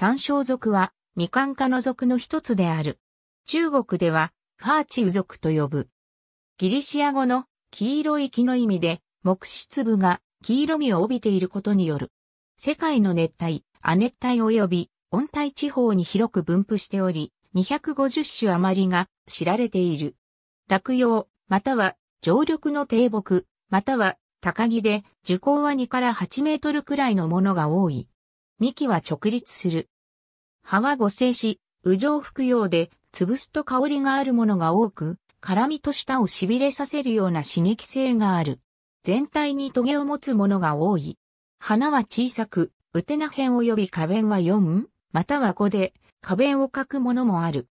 山椒属は、未完化科の属の一つである。中国では、ファーチウ属と呼ぶ。ギリシア語の黄色い木の意味で、木質部が黄色みを帯びていることによる。世界の熱帯、亜熱帯及び温帯地方に広く分布しており、250種余りが知られている。落葉、または常緑の低木、または高木で樹高は2から8メートルくらいのものが多い。幹は直立する。葉は五星し、右上服用で、潰すと香りがあるものが多く、辛みと舌を痺れさせるような刺激性がある。全体に棘を持つものが多い。花は小さく、ウテナ辺及び花弁は4、または5で、花弁を描くものもある。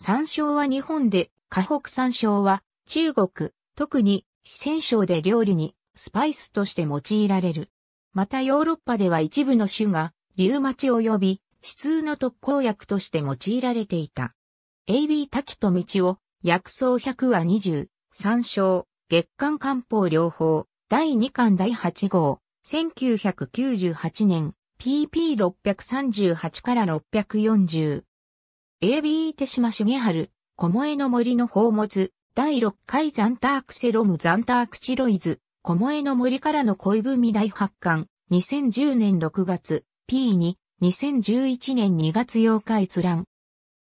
山椒は日本で、河北山椒は中国、特に四川省で料理にスパイスとして用いられる。またヨーロッパでは一部の種がリウマチ及び、死痛の特効薬として用いられていた。AB 滝と道を、薬草100は20、参照、月刊漢方療法、第2巻第8号、1998年、pp638 から640。AB 手島重春、小萌の森の宝物、第6回ザンタークセロムザンタークチロイズ、小萌の森からの恋文第8巻、2010年6月。P2、2011年2月8日閲覧。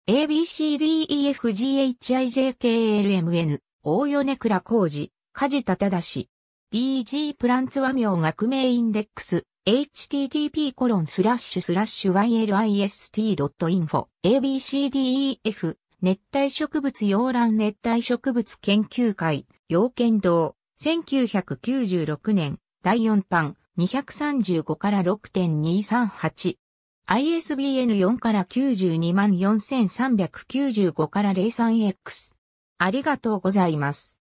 ABCDEFGHIJKLMN、大米倉浩二、梶田忠。BG プランツ和名学名インデックス、http コロンスラッシュスラッシュ ylist.info abcdef 熱帯植物洋蘭熱帯植物研究会、要剣道1996年、第4版、235から6.238。ISBN 4から92万4395から 03X。ありがとうございます。